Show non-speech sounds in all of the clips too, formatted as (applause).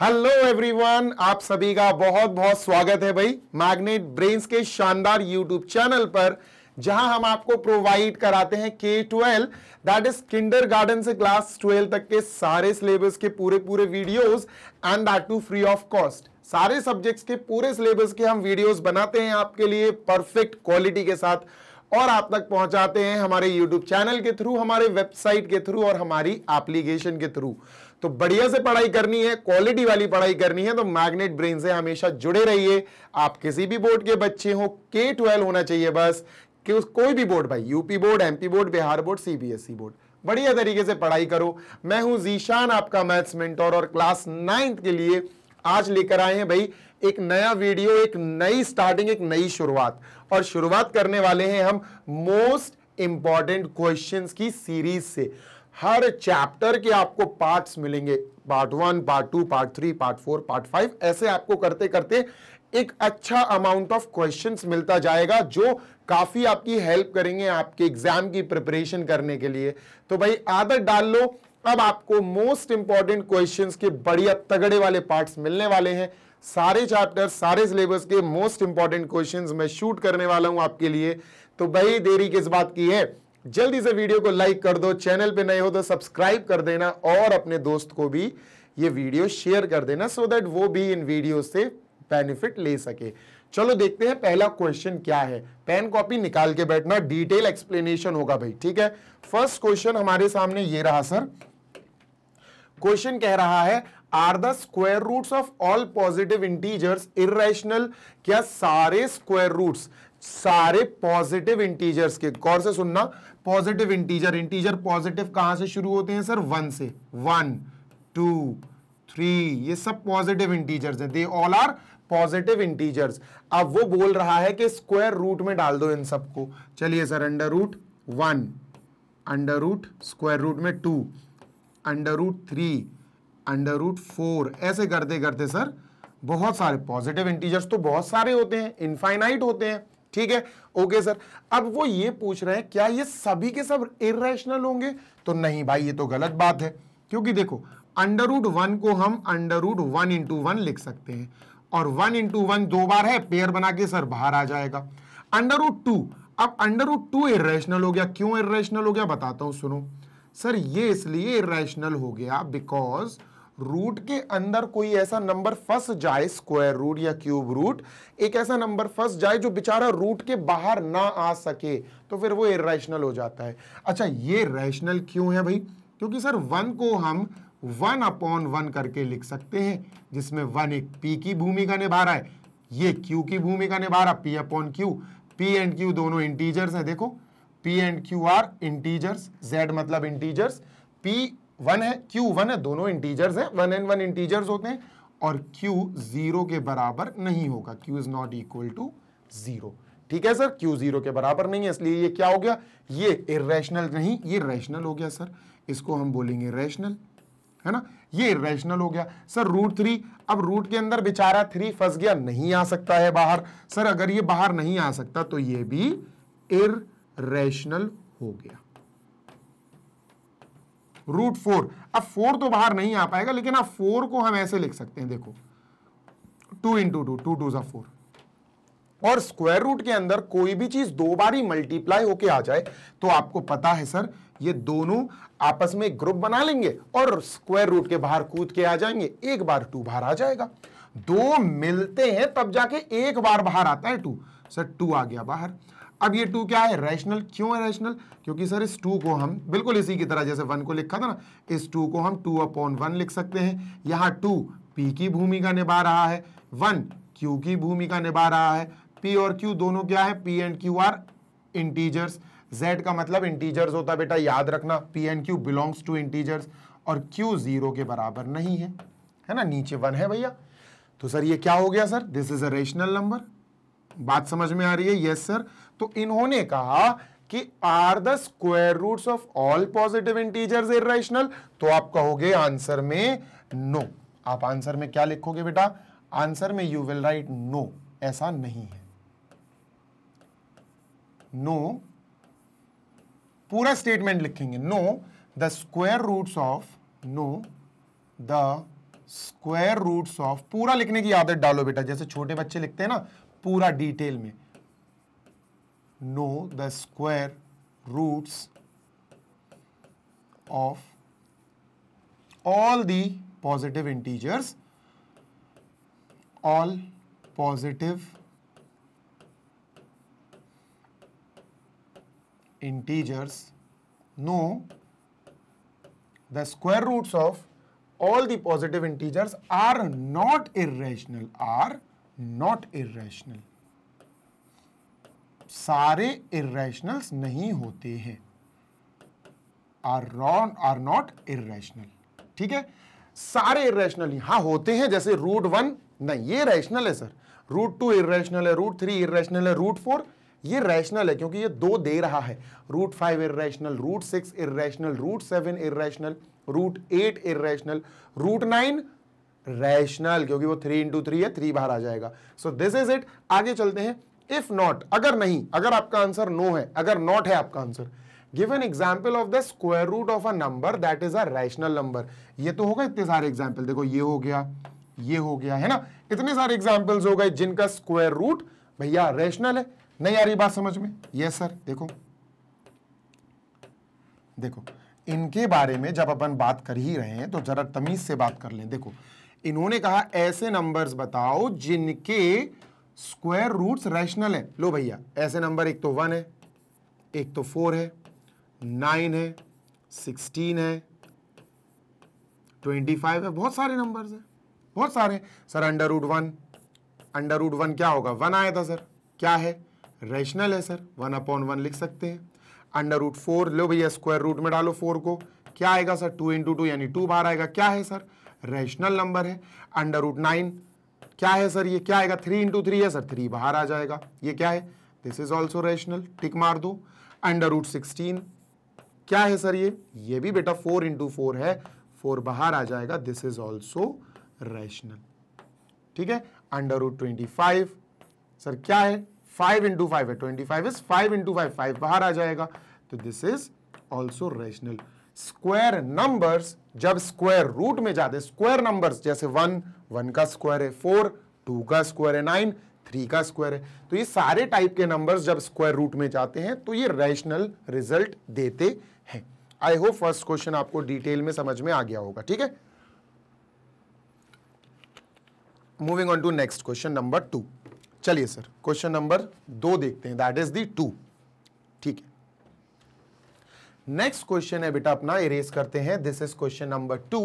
Hello everyone आप सभी का बहुत बहुत स्वागत है भाई मैग्नेट ब्रेन्स के शानदार यूट्यूब चैनल पर जहां हम आपको प्रोवाइड कराते हैं K twelve that is kindergarten से क्लास ट्वेल्व तक के सारे सिलेबस के पूरे पूरे videos and that too free of cost सारे सब्जेक्ट्स के पूरे सिलेबस के हम वीडियोस बनाते हैं आपके लिए परफेक्ट क्वालिटी के साथ और आप तक पहुंचाते हैं हमारे यूट्यूब चैनल के थ्रू हमारे वेबसाइट के थ्रू और हमारी एप्लीकेशन के थ्रू तो बढ़िया से पढ़ाई करनी है क्वालिटी वाली पढ़ाई करनी है तो मैग्नेट ब्रेन से हमेशा जुड़े रहिए आप किसी भी बोर्ड के बच्चे हो के ट्वेल्व होना चाहिए बस कि कोई भी बोर्ड भाई UP board MP board Bihar board CBSE board बढ़िया तरीके से पढ़ाई करो मैं हूं जीशान आपका मैथ्स मेंटोर और क्लास नाइन्थ के लिए आज लेकर आए हैं भाई एक नया वीडियो एक नई स्टार्टिंग एक नई शुरुआत और शुरुआत करने वाले हैं हम मोस्ट इंपॉर्टेंट क्वेश्चंस की सीरीज से हर चैप्टर के आपको पार्ट्स मिलेंगे part one part two part three part four part five ऐसे आपको करते करते एक अच्छा अमाउंट ऑफ क्वेश्चंस मिलता जाएगा जो काफ़ी आपकी हेल्प करेंगे आपके एग्जाम की प्रिपरेशन करने के लिए तो भाई आदत डाल लो अब आपको मोस्ट इंपॉर्टेंट क्वेश्चंस के बढ़िया तगड़े वाले पार्ट्स मिलने वाले हैं सारे चैप्टर सारे सिलेबस के मोस्ट इंपॉर्टेंट क्वेश्चन मैं शूट करने वाला हूं आपके लिए तो भाई देरी किस बात की है जल्दी से वीडियो को लाइक कर दो चैनल पे नए हो तो सब्सक्राइब कर देना और अपने दोस्त को भी ये वीडियो शेयर कर देना सो so दैट वो भी इन वीडियो से बेनिफिट ले सके चलो देखते हैं पहला क्वेश्चन क्या है पेन कॉपी निकाल के बैठना डिटेल एक्सप्लेनेशन होगा भाई ठीक है फर्स्ट क्वेश्चन हमारे सामने ये रहा सर क्वेश्चन कह रहा है are the square roots of all positive integers irrational क्या सारे स्क्वायर रूट्स सारे पॉजिटिव इंटीजर्स के गौर से सुनना पॉजिटिव इंटीजर इंटीजर पॉजिटिव कहां से शुरू होते हैं सर वन से वन टू थ्री ये सब पॉजिटिव इंटीजर्स हैं they all are positive integers अब वो बोल रहा है कि स्क्वायर रूट में डाल दो इन सबको चलिए sir under root one under root square root में two under root three under root four ऐसे करते करते सर बहुत सारे पॉजिटिव इंटीजर्स तो बहुत सारे होते हैं इनफाइनाइट होते हैं ठीक है ओके सर अब वो ये पूछ रहे हैं क्या ये सभी के सब इेशनल होंगे तो नहीं भाई ये तो गलत बात है क्योंकि देखो अंडर वन को हम अंडरवुड वन इंटू वन लिख सकते हैं और वन इंटू वन दो बार है पेयर बना के सर बाहर आ जाएगा अंडर उड टू अब अंडर उड टू इेशनल हो गया क्यों इेशनल हो गया बताता हूं सुनो सर ये इसलिए इेशनल हो गया बिकॉज रूट के अंदर कोई ऐसा नंबर फंस जाए स्क्वायर रूट या क्यूब रूट एक ऐसा नंबर फंस जाए जो बेचारा रूट के बाहर ना आ सके तो फिर वो इेशनल हो जाता है अच्छा ये रैशनल क्यों है भाई क्योंकि सर वन को हम वन अपॉन वन करके लिख सकते हैं जिसमें वन एक पी की भूमिका निभा रहा है ये क्यू की भूमिका निभा रहा P upon Q P and Q दोनों इंटीजर्स हैं देखो P and Q are integers Z मतलब इंटीजर्स पी वन है क्यू वन है दोनों इंटीजर्स हैं वन एंड वन इंटीजर्स होते हैं और क्यू जीरो के बराबर नहीं होगा Q is not equal to zero ठीक है सर क्यू जीरो के बराबर नहीं है इसलिए ये क्या हो गया ये इरेशनल नहीं ये रैशनल हो गया सर इसको हम बोलेंगे रैशनल है ना ये रैशनल हो गया सर रूट थ्री अब रूट के अंदर बेचारा थ्री फंस गया नहीं आ सकता है बाहर सर अगर ये बाहर नहीं आ सकता तो ये भी इरेशनल हो गया रूट फोर अब फोर तो बाहर नहीं आ पाएगा लेकिन अब फोर को हम ऐसे लिख सकते हैं देखो two into two two two four और स्क्वायर रूट के अंदर कोई भी चीज दो बार ही मल्टीप्लाई होके आ जाए तो आपको पता है सर ये दोनों आपस में ग्रुप बना लेंगे और स्क्वायर रूट के बाहर कूद के आ जाएंगे एक बार टू बाहर आ जाएगा दो मिलते हैं तब जाके एक बार बाहर आता है टू सर टू आ गया बाहर अब ये टू क्या है रैशनल क्यों है रैशनल क्योंकि सर इस टू को हम बिल्कुल इसी की तरह जैसे वन को लिखा था ना इस टू को हम टू अपॉन वन लिख सकते हैं यहाँ टू पी की भूमिका निभा रहा है वन क्यू की भूमिका निभा रहा है पी और क्यू दोनों क्या है P and Q are integers Z का मतलब इंटीजर्स होता है बेटा याद रखना P and Q belongs to integers और क्यू जीरो के बराबर नहीं है है ना नीचे वन है भैया तो सर ये क्या हो गया sir this is a rational number बात समझ में आ रही है यस yes, सर तो इन्होंने कहा कि are the square roots of all positive integers irrational तो आप कहोगे आंसर में नो no. आप आंसर में क्या लिखोगे बेटा आंसर में यू विल राइट नो ऐसा नहीं है नो no, पूरा स्टेटमेंट लिखेंगे no the square roots of no the square roots of पूरा लिखने की आदत डालो बेटा जैसे छोटे बच्चे लिखते हैं ना पूरा डिटेल में know the square roots of all the positive integers, all positive integers know the square roots of all the positive integers are not irrational, are not irrational. सारे इेशनल नहीं होते हैं are wrong are not irrational ठीक है सारे इेशनल हाँ होते हैं जैसे रूट वन नहीं ये रैशनल है सर रूट टू इेशनल है रूट थ्री इेशनल है रूट फोर ये रैशनल है क्योंकि ये दो दे रहा है root five irrational root six irrational root seven irrational root eight irrational root nine rational क्योंकि वो थ्री इंटू थ्री है थ्री बाहर आ जाएगा सो दिस इज इट आगे चलते हैं इफ नॉट अगर नहीं अगर आपका आंसर नो है अगर नॉट है आपका answer give an example of the square root of a number that is a rational number ये तो होगा इतने सारे एग्जाम्पल देखो ये हो गया ये हो गया है ना इतने सारे एग्जाम्पल्स हो गए जिनका स्क्वायर रूट भैया रैशनल है नहीं आ रही बात समझ में यस yes, सर देखो देखो इनके बारे में जब अपन बात कर ही रहे हैं तो जरा तमीज से बात कर लें देखो इन्होंने कहा ऐसे नंबर्स बताओ जिनके स्क्वायर रूट्स रैशनल है लो भैया ऐसे नंबर एक तो वन है एक तो फोर है नाइन है सिक्सटीन है ट्वेंटी फाइव है बहुत सारे नंबर्स हैं बहुत सारे sir under root one under root one क्या होगा वन आया था सर क्या है रैशनल है सर वन अपॉन वन लिख सकते हैं अंडर रूट फोर लो भैया स्क्वायर रूट में डालो फोर को क्या आएगा सर टू इंटू टू यानी टू बाहर आएगा क्या है सर रैशनल नंबर है अंडर रूट नाइन क्या है सर ये क्या आएगा थ्री इंटू थ्री है सर थ्री बाहर आ जाएगा ये क्या है this is also rational tick मार दो अंडर रूट सिक्सटीन क्या है सर ये ये भी बेटा फोर इंटू फोर है फोर बाहर आ जाएगा दिस इज ऑल्सो रेशनल ठीक है under root twenty five sir क्या है फाइव इंटू फाइव है twenty five is five into five five बाहर आ जाएगा तो this is also rational square numbers जब स्क्वायर रूट में जाते स्क्वायर नंबर्स जैसे वन वन का स्क्वायर है फोर टू का स्क्वायर है नाइन थ्री का स्क्वायर है तो ये सारे टाइप के नंबर्स जब स्क्वायर रूट में जाते हैं तो ये रैशनल रिजल्ट देते हैं आई होप फर्स्ट क्वेश्चन आपको डिटेल में समझ में आ गया होगा ठीक है moving on to next question number two चलिए सर क्वेश्चन नंबर दो देखते हैं दैट इज दी टू ठीक है नेक्स्ट क्वेश्चन है बेटा अपना इरेज करते हैं this is question number two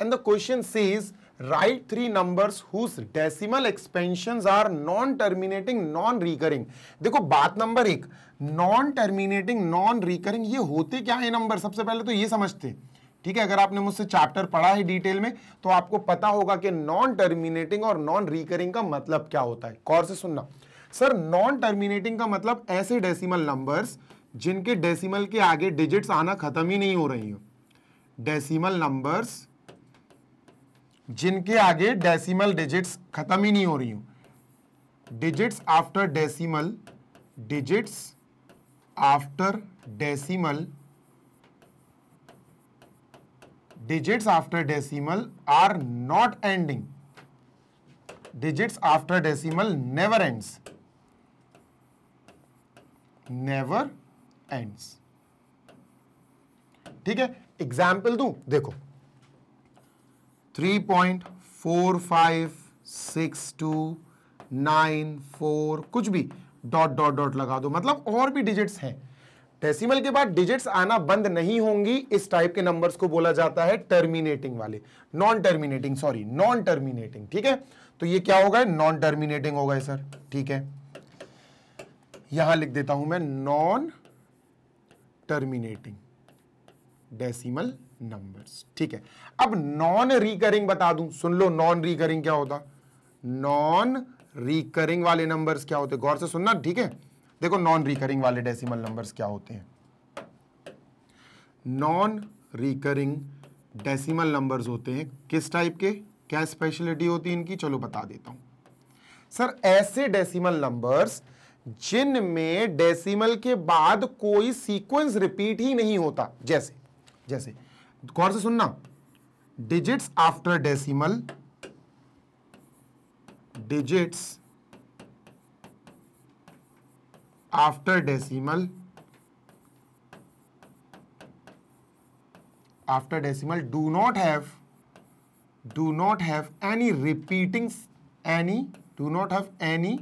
and the question says write three numbers whose decimal expansion are non terminating non recurring देखो बात नंबर एक नॉन टर्मिनेटिंग नॉन रिकरिंग ये होते क्या है नंबर सबसे पहले तो ये समझते ठीक है अगर आपने मुझसे चैप्टर पढ़ा है डिटेल में तो आपको पता होगा कि नॉन टर्मिनेटिंग और नॉन रिकरिंग का मतलब क्या होता है कौर से सुनना सर नॉन टर्मिनेटिंग का मतलब ऐसे डेसिमल नंबर्स जिनके डेसिमल के आगे डिजिट्स आना खत्म ही नहीं हो रही हो डेसिमल नंबर्स जिनके आगे डेसिमल डिजिट्स खत्म ही नहीं हो रही हो digits after decimal digits after decimal digits after decimal are not ending digits after decimal never ends never ends ठीक है एग्जाम्पल दू देखो फोर कुछ भी डॉट डॉट डॉट लगा दो मतलब और भी डिजिट्स हैं डेसिमल के बाद डिजिट्स आना बंद नहीं होंगी इस टाइप के नंबर्स को बोला जाता है टर्मिनेटिंग वाले non terminating sorry non terminating ठीक है तो ये क्या होगा नॉन टर्मिनेटिंग होगा सर ठीक है यहां लिख देता हूं मैं नॉन टर्मिनेटिंग डेसिमल नंबर्स ठीक है अब नॉन रिकरिंग बता दूं सुन लो नॉन रिकरिंग क्या होता नॉन रिकरिंग वाले नंबर्स क्या होते गौर से सुनना ठीक है देखो नॉन रिकरिंग वाले डेसिमल नंबर्स क्या होते हैं नॉन रिकरिंग डेसिमल नंबर्स होते हैं किस टाइप के क्या स्पेशलिटी होती है इनकी चलो बता देता हूं सर ऐसे डेसिमल नंबर्स जिनमें डेसिमल के बाद कोई सीक्वेंस रिपीट ही नहीं होता जैसे जैसे गौर से सुनना digits after decimal digits after decimal after decimal do not have do not have any repeating any do not have any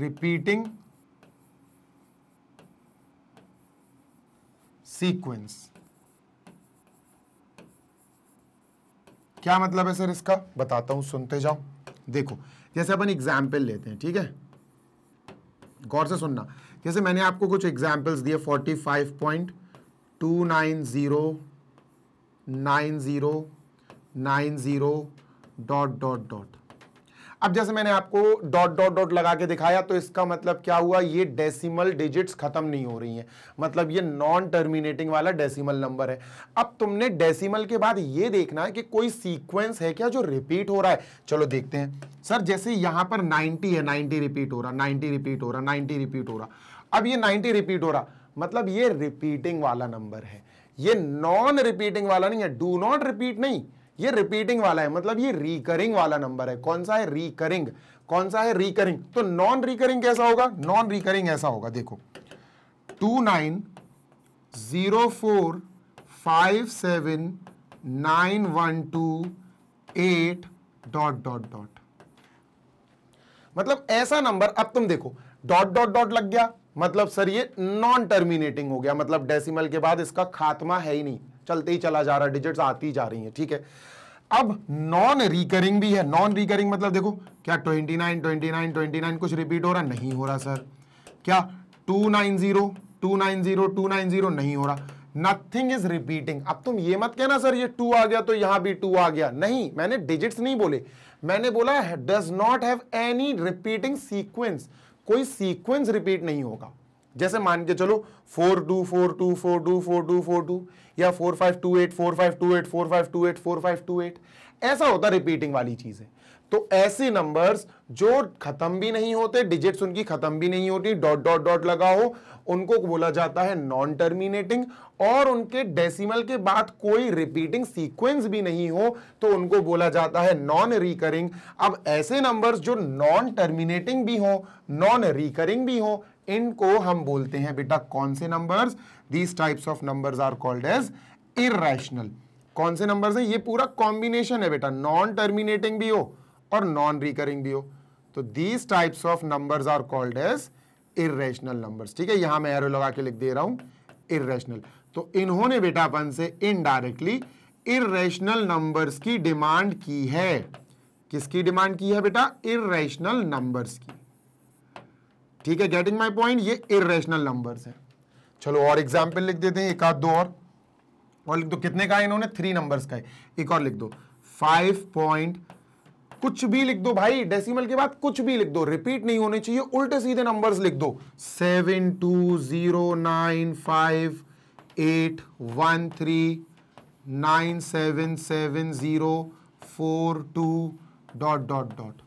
repeating sequence क्या मतलब है सर इसका बताता हूं सुनते जाओ देखो जैसे अपन एग्जाम्पल लेते हैं ठीक है गौर से सुनना जैसे मैंने आपको कुछ एग्जाम्पल्स दिए forty five point two nine zero nine zero nine zero dot dot dot अब जैसे मैंने आपको डॉट डॉट डॉट लगा के दिखाया तो इसका मतलब क्या हुआ ये डेसिमल डिजिट्स खत्म नहीं हो रही हैं मतलब ये नॉन टर्मिनेटिंग वाला डेसिमल नंबर है अब तुमने डेसिमल के बाद ये देखना है कि कोई सीक्वेंस है क्या जो रिपीट हो रहा है चलो देखते हैं सर जैसे यहां पर नाइनटी है नाइनटी रिपीट हो रहा नाइनटी रिपीट हो रहा नाइनटी रिपीट हो रहा अब ये नाइनटी रिपीट हो रहा मतलब ये रिपीटिंग वाला नंबर है ये नॉन रिपीटिंग वाला नहीं है डू नॉट रिपीट नहीं ये रिपीटिंग वाला है मतलब ये रिकरिंग वाला नंबर है कौन सा है रिकरिंग कौन सा है रिकरिंग तो नॉन रिकरिंग कैसा होगा नॉन रिकरिंग ऐसा होगा देखो two nine zero four five seven nine one two eight dot dot dot मतलब ऐसा नंबर अब तुम देखो डॉट डॉट डॉट लग गया मतलब सर ये नॉन टर्मिनेटिंग हो गया मतलब डेसिमल के बाद इसका खात्मा है ही नहीं चलते ही चला जा रहा है डिजिट्स आती जा रही हैं ठीक है अब नॉन रिकरिंग भी है नॉन रिकरिंग मतलब देखो क्या 29 29 29 कुछ रिपीट हो रहा नहीं हो रहा सर क्या 290 290 290 नहीं हो रहा नथिंग इज रिपीटिंग अब तुम ये मत कहना सर ये टू आ गया तो यहां भी टू आ गया नहीं मैंने डिजिट्स नहीं बोले मैंने बोला does not have any repeating sequence कोई सीक्वेंस रिपीट नहीं होगा जैसे मान के चलो four two four two four two four two four two या four five two eight four five two eight four five two eight four five two eight ऐसा होता रिपीटिंग वाली है तो ऐसे नंबर्स जो खत्म भी नहीं होते डिजिट्स उनकी खत्म भी नहीं होती डॉट डॉट डॉट लगाओ उनको बोला जाता है नॉन टर्मिनेटिंग और उनके डेसिमल के बाद कोई रिपीटिंग सीक्वेंस भी नहीं हो तो उनको बोला जाता है नॉन रिकरिंग अब ऐसे नंबर्स जो नॉन टर्मिनेटिंग भी हो नॉन रिकरिंग भी हो इनको हम बोलते हैं बेटा कौन से numbers these types of numbers are called as irrational कौन से नंबर्स हैं ये पूरा कॉम्बिनेशन है बेटा नॉन टर्मिनेटिंग भी हो और नॉन रिकरिंग भी हो तो these types of numbers are called as irrational numbers ठीक है यहां मैं एरो लगा के लिख दे रहा हूं इेशनल तो इन्होंने बेटा अपन से इनडायरेक्टली इेशनल नंबर्स की डिमांड की है किसकी डिमांड की है बेटा इेशनल नंबर्स की ठीक है गेटिंग माई पॉइंट ये इेशनल नंबर्स है चलो और एग्जाम्पल लिख देते हैं एक आध दो और और लिख दो कितने का है इन्होंने थ्री नंबर्स का है एक और लिख दो फाइव पॉइंट कुछ भी लिख दो भाई डेसिमल के बाद कुछ भी लिख दो रिपीट नहीं होने चाहिए उल्टे सीधे नंबर्स लिख दो seven two zero nine five eight one three nine seven seven zero four two dot dot dot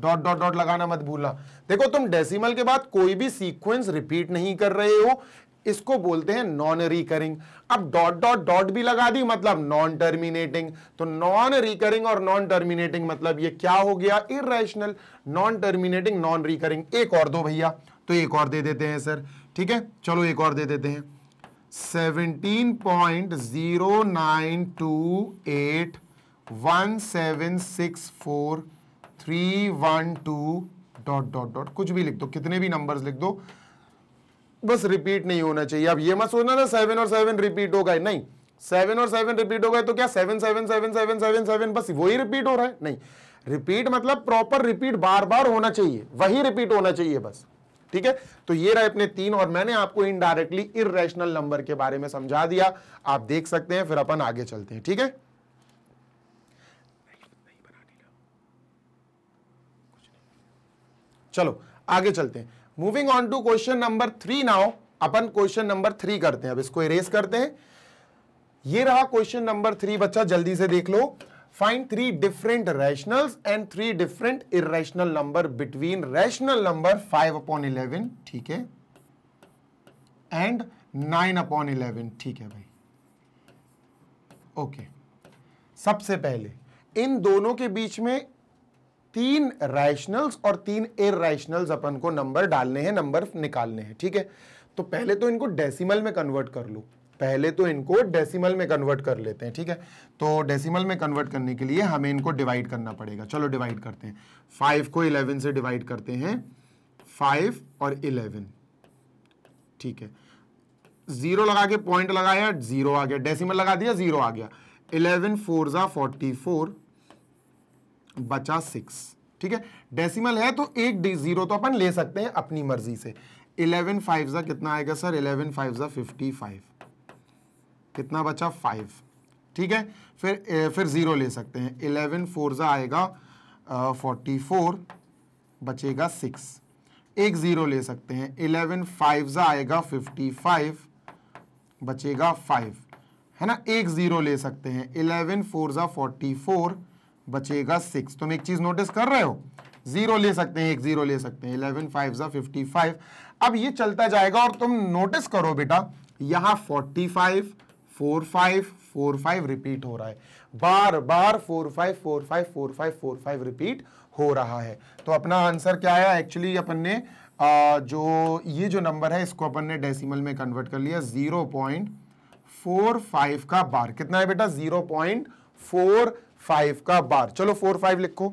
dot dot dot लगाना मत भूलना देखो तुम डेसिमल के बाद कोई भी सीक्वेंस रिपीट नहीं कर रहे हो इसको बोलते हैं नॉन रिकरिंग अब डॉट डॉट डॉट भी लगा दी मतलब नॉन टर्मिनेटिंग तो नॉन रिकरिंग और नॉन टर्मिनेटिंग मतलब ये क्या हो गया irrational non terminating non recurring एक और दो भैया तो एक और दे देते हैं सर ठीक है चलो एक और दे देते हैं seventeen point zero nine two eight one seven six four three one two dot dot dot कुछ भी लिख दो कितने भी नंबर्स लिख दो बस रिपीट नहीं होना चाहिए अब ये मत सोचना ना सेवन और सेवन रिपीट होगा नहीं सेवन और सेवन रिपीट होगा तो क्या seven seven seven seven seven seven बस वही रिपीट हो रहा है नहीं रिपीट मतलब प्रॉपर रिपीट बार बार होना चाहिए वही रिपीट होना चाहिए बस ठीक है तो ये रहे अपने तीन और मैंने आपको इनडायरेक्टली इरेशनल नंबर के बारे में समझा दिया आप देख सकते हैं फिर अपन आगे चलते हैं ठीक है थीके? चलो आगे चलते हैं moving on to question number three now अपन क्वेश्चन नंबर थ्री करते हैं अब इसको इरेज करते हैं ये रहा क्वेश्चन नंबर थ्री बच्चा जल्दी से देख लो find three different rational and three different irrational number between rational number five upon eleven ठीक है एंड नाइन अपॉन इलेवन ठीक है भाई ओके okay. सबसे पहले इन दोनों के बीच में तीन रैशनल्स और तीन इरेशनल्स अपन को नंबर डालने हैं नंबर निकालने हैं ठीक है तो पहले तो इनको डेसिमल में कन्वर्ट कर लो पहले तो इनको डेसिमल में कन्वर्ट कर लेते हैं ठीक है तो डेसिमल में कन्वर्ट करने के लिए हमें इनको डिवाइड करना पड़ेगा चलो डिवाइड करते हैं फाइव को इलेवन से डिवाइड करते हैं फाइव और इलेवन ठीक है जीरो लगा के पॉइंट लगाया जीरो आ गया डेसिमल लगा दिया जीरो आ गया इलेवन फोर ज़ा फोर्टी फोर बचा सिक्स ठीक है डेसिमल है तो एक जीरो तो अपन ले सकते हैं अपनी मर्जी से इलेवन फाइव ज़ा कितना आएगा सर इलेवन फाइव ज़ा फिफ्टी फाइव कितना बचा फाइव ठीक है फिर ए, फिर ज़ीरो ले सकते हैं इलेवन फोर ज़ा आएगा फोर्टी फोर बचेगा सिक्स एक ज़ीरो ले सकते हैं इलेवन फाइव ज़ा आएगा फिफ्टी फाइव बचेगा फाइव है ना एक ज़ीरो ले सकते हैं इलेवन फोर ज़ा फोर्टी फोर बचेगा सिक्स तुम एक चीज नोटिस कर रहे हो जीरो ले सकते हैं एक जीरो ले सकते हैं इलेवन फाइव ज़ा फिफ्टी फाइव अब ये चलता जाएगा और तुम नोटिस करो बेटा यहां forty five four five four five repeat हो रहा है बार बार four five four five four five four five repeat हो रहा है तो अपना आंसर क्या आया एक्चुअली अपन ने आ, जो ये जो नंबर है इसको अपन ने डेसिमल में कन्वर्ट कर लिया जीरो पॉइंट फोर फाइव का बार कितना है बेटा जीरो पॉइंट फोर फाइव का बार चलो फोर फाइव लिखो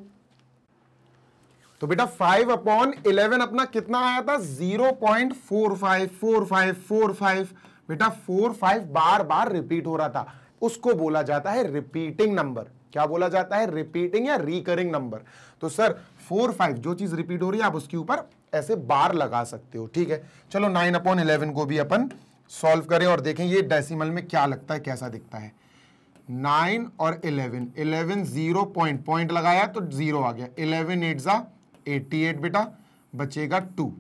तो बेटा फाइव अपॉन इलेवन अपना कितना आया था zero point four five four five four five बेटा फोर फाइव बार बार रिपीट हो रहा था उसको बोला जाता है रिपीटिंग नंबर क्या बोला जाता है रिपीटिंग या रिकरिंग नंबर तो सर फोर फाइव जो चीज रिपीट हो रही है आप उसके ऊपर ऐसे बार लगा सकते हो ठीक है चलो नाइन अपॉन इलेवन को भी अपन सॉल्व करें और देखें ये डेसिमल में क्या लगता है कैसा दिखता है नाइन और eleven eleven zero point point लगाया तो जीरो आ गया इलेवन एट ज़ा एट्टी एट बेटा बचेगा टू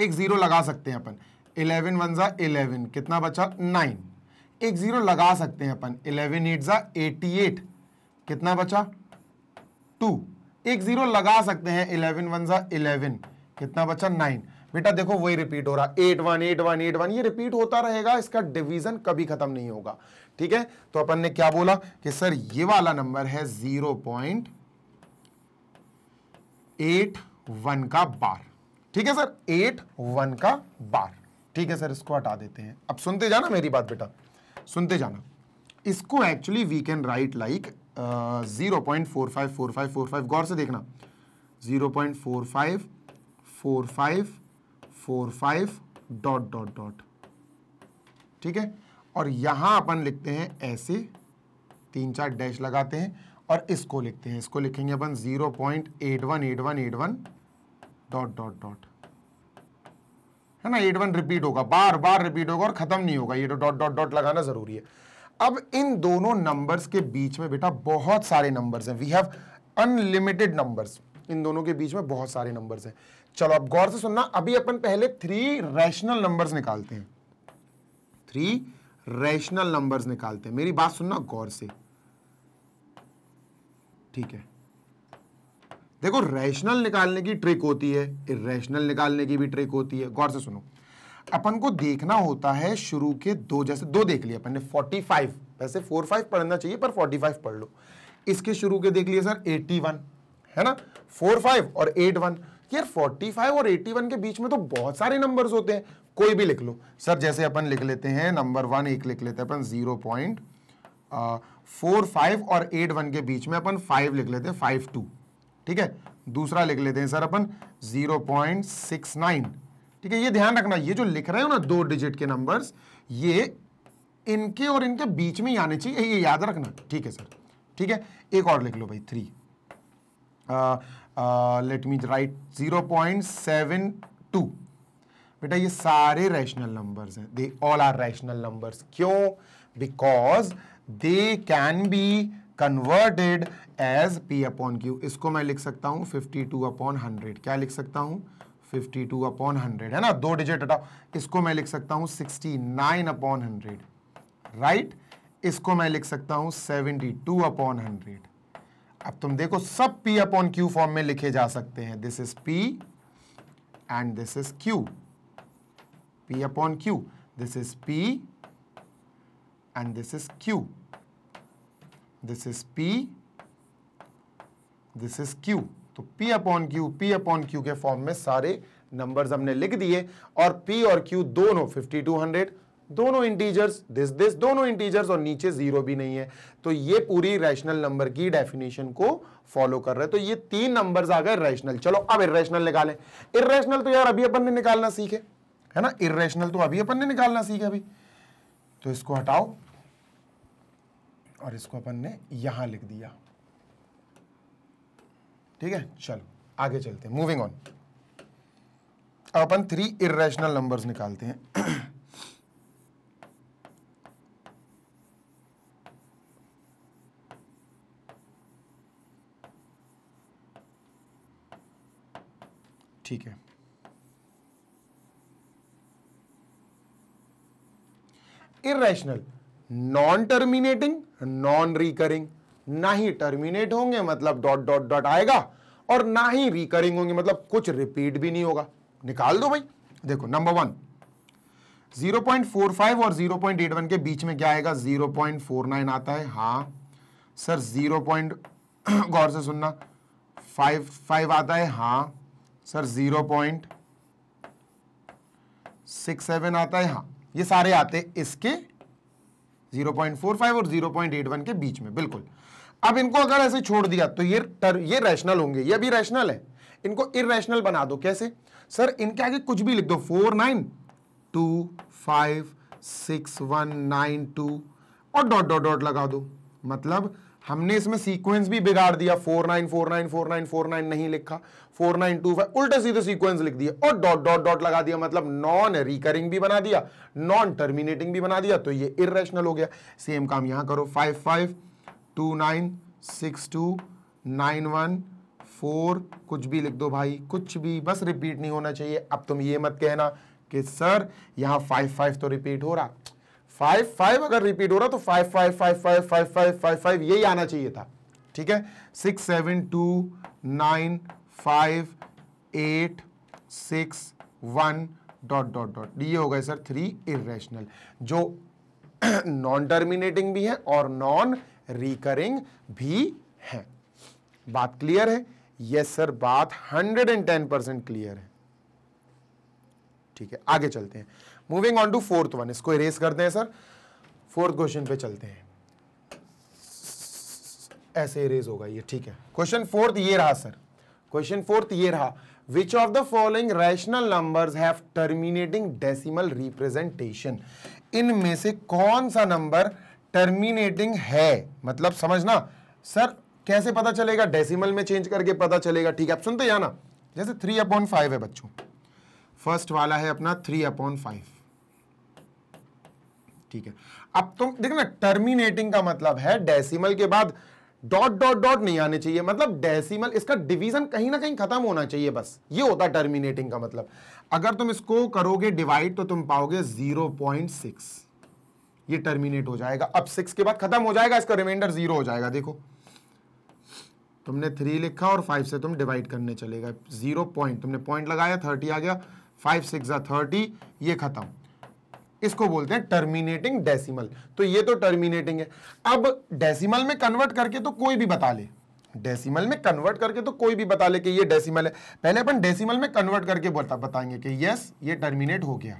एक ज़ीरो लगा सकते हैं अपन इलेवन वन ज़ा इलेवन कितना बचा नाइन एक ज़ीरो लगा सकते हैं अपन इलेवन एट ज़ा एटी एट कितना बचा टू एक ज़ीरो लगा सकते हैं इलेवन वन ज़ा इलेवन कितना बचा नाइन बेटा देखो वही रिपीट हो रहा है eight one eight one eight one ये रिपीट होता रहेगा इसका डिवीज़न कभी ख़त्म नहीं होगा ठीक है तो अपन ने क्या बोला कि सर ये वाला नंबर है जीरो पॉइंट एट वन का बार ठीक है सर एट वन का बार ठीक है सर इसको हटा देते हैं अब सुनते जाना मेरी बात बेटा सुनते जाना इसको actually we can write like zero point four five four five four five गौर से देखना zero point four five four five four five dot dot dot ठीक है और यहां अपन लिखते हैं ऐसे तीन चार डैश लगाते हैं और इसको लिखते हैं इसको लिखेंगे अपन zero point eight one eight one eight one dot dot dot है ना एट वन रिपीट होगा बार बार रिपीट होगा और ख़त्म नहीं होगा ये तो डॉट डॉट डॉट लगाना ज़रूरी है अब इन दोनों नंबर्स के बीच में बेटा बहुत सारे नंबर्स हैं वी हैव अनलिमिटेड नंबर्स इन दोनों के बीच में बहुत सारे नंबर्स हैं चलो अब गौर से सुनना अभी अपन पहले थ्री रैशनल नंबर्स निकालते हैं थ्री रैशनल नंबर्स निकालते हैं मेरी बात सुनना गौर से ठीक है देखो रैशनल निकालने की ट्रिक होती है इेशनल निकालने की भी ट्रिक होती है गौर से सुनो अपन को देखना होता है शुरू के दो जैसे दो देख लिया अपन ने 45 वैसे 45 पढ़ना चाहिए पर 45 पढ़ लो इसके शुरू के देख लिए सर 81 है ना 45 और 81 कि यार 45 और 81 के बीच में तो बहुत सारे नंबर्स होते हैं कोई भी लिख लो सर जैसे अपन लिख लेते हैं नंबर वन एक लिख लेते हैं अपन जीरो पॉइंट फोर फाइव और एट वन के बीच में अपन फाइव लिख लेते हैं फाइव टू ठीक है दूसरा लिख लेते हैं सर अपन जीरो पॉइंट सिक्स नाइन ठीक है ये ध्यान रखना ये जो लिख रहे हो ना दो डिजिट के नंबर्स ये इनके और इनके बीच में ही आने चाहिए ये याद रखना ठीक है सर ठीक है एक और लिख लो भाई three let me write zero point seven two बेटा ये सारे रैशनल नंबर्स हैं they all are rational numbers क्यों because they can be converted as P upon Q इसको मैं लिख सकता हूँ फिफ्टी टू अपॉन हंड्रेड क्या लिख सकता हूँ फिफ्टी टू अपॉन हंड्रेड है ना दो डिजिट हटाओ इसको मैं लिख सकता हूँ sixty nine upon hundred right इसको मैं लिख सकता हूँ 72 टू अपॉन हंड्रेड अब तुम देखो सब P अपॉन Q फॉर्म में लिखे जा सकते हैं this is P and this is Q P upon Q this is P and this is Q this is P this is Q तो P upon Q P upon Q के form में सारे numbers हमने लिख दिए और P और Q दोनों 5200 दोनों इंटीजर्स दिस दिस दोनों इंटीजर्स और नीचे जीरो भी नहीं है तो ये पूरी रैशनल नंबर की डेफिनेशन को फॉलो कर रहे हैं तो ये तीन नंबर्स आ गए रैशनल चलो अब इेशनल निकालें इेशनल तो यार अभी अपन ने निकालना सीखे है ना इेशनल तो अभी अपन ने निकालना सीखे अभी तो इसको हटाओ और इसको अपन ने यहां लिख दिया ठीक है चलो आगे चलते हैं मूविंग ऑन अपन थ्री इेशनल नंबर्स निकालते हैं ठीक है irrational non terminating non recurring ना ही टर्मिनेट होंगे मतलब डॉट डॉट डॉट आएगा और ना ही रिकरिंग होंगे मतलब कुछ रिपीट भी नहीं होगा निकाल दो भाई देखो नंबर वन 0.45 और 0.81 के बीच में क्या आएगा 0.49 आता है हाँ सर 0. (coughs) गौर से सुनना 5 5 आता है हाँ sir zero point six seven आता है हाँ ये सारे आते इसके जीरो पॉइंट फोर फाइव और जीरो पॉइंट एट वन के बीच में बिल्कुल अब इनको अगर ऐसे छोड़ दिया तो ये टर, ये रैशनल होंगे ये भी रैशनल है इनको इेशनल बना दो कैसे सर इनके आगे कुछ भी लिख दो four nine two five six one nine two और डॉट डॉट डॉट लगा दो मतलब हमने इसमें सीक्वेंस भी बिगाड़ दिया four nine four nine four nine four nine नहीं लिखा फोर नाइन टू फाइव उल्टे सीधे सीक्वेंस लिख दिया और डॉट डॉट डॉट लगा दिया मतलब नॉन रिकरिंग भी बना दिया नॉन टर्मिनेटिंग भी बना दिया तो ये इेशनल हो गया सेम काम यहां करो five five two nine six two nine one four कुछ भी लिख दो भाई कुछ भी बस रिपीट नहीं होना चाहिए अब तुम ये मत कहना कि सर यहाँ फाइव फाइव तो रिपीट हो रहा फाइव फाइव अगर रिपीट हो रहा तो five five five five five five five five यही आना चाहिए था ठीक है six seven two nine five eight six one dot dot dot ये हो गए सर थ्री इेशनल जो नॉन (clears throat) टर्मिनेटिंग भी है और नॉन रिकरिंग भी है बात क्लियर है यस सर बात hundred and ten percent clear है ठीक है आगे चलते हैं moving on to fourth one इसको इरेज करते हैं सर फोर्थ क्वेश्चन पे चलते हैं ऐसे इरेज होगा ये ठीक है क्वेश्चन फोर्थ ये रहा सर क्वेश्चन फोर्थ ये रहा which of the following rational number have terminating decimal representation इनमें से कौन सा नंबर टर्मिनेटिंग है मतलब समझना सर कैसे पता चलेगा डेसिमल में चेंज करके पता चलेगा ठीक है आप सुनते हैं ना जैसे थ्री अपॉन फाइव है बच्चों फर्स्ट वाला है अपना थ्री अपॉन फाइव ठीक है अब तुम देखो ना टर्मिनेटिंग का मतलब है डेसिमल के बाद डॉट डॉट डॉट नहीं आने चाहिए मतलब डेसिमल इसका डिवीजन कहीं ना कहीं खत्म होना चाहिए बस ये होता है टर्मिनेटिंग का मतलब अगर तुम इसको करोगे डिवाइड तो तुम पाओगे जीरो पॉइंट सिक्स ये टर्मिनेट हो जाएगा अब सिक्स के बाद खत्म हो जाएगा इसका रिमाइंडर जीरो हो जाएगा देखो तुमने थ्री लिखा और फाइव से तुम डिवाइड करने चलेगा जीरो पॉइंट तुमने पॉइंट लगाया थर्टी आ गया फाइव सिक्स थर्टी ये खत्म इसको बोलते हैं टर्मिनेटिंग डेसिमल तो ये तो टर्मिनेटिंग है अब डेसिमल में कन्वर्ट करके तो कोई भी बता ले डेसिमल में कन्वर्ट करके तो कोई भी बता ले कि ये डेसिमल है पहले अपन डेसिमल में कन्वर्ट करके बता बताएंगे कि यस ये टर्मिनेट हो गया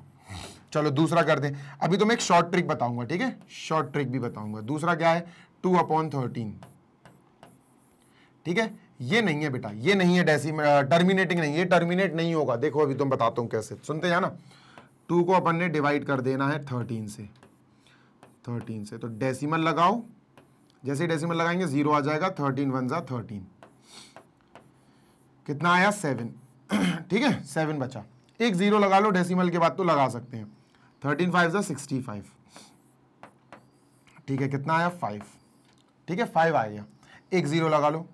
चलो दूसरा कर दे अभी तो मैं एक शॉर्ट ट्रिक बताऊंगा ठीक है शॉर्ट ट्रिक भी बताऊंगा दूसरा क्या है टू अपॉन थर्टीन ठीक है ये नहीं है बेटा ये नहीं है डेसिमल टर्मिनेटिंग नहीं ये टर्मिनेट नहीं होगा देखो अभी तुम तो बताता हूं कैसे सुनते जाना टू को अपन ने डिवाइड कर देना है थर्टीन से थर्टीन से तो डेसिमल लगाओ जैसे डेसिमल लगाएंगे जीरो आ जाएगा थर्टीन वन ज़ा थर्टीन कितना आया सेवन (clears throat) ठीक है सेवन बचा एक ज़ीरो लगा लो डेसिमल के बाद तो लगा सकते हैं थर्टीन फाइव ज़ा सिक्सटी फाइव ठीक है कितना आया फाइव ठीक है फाइव आ गया एक ज़ीरो लगा लो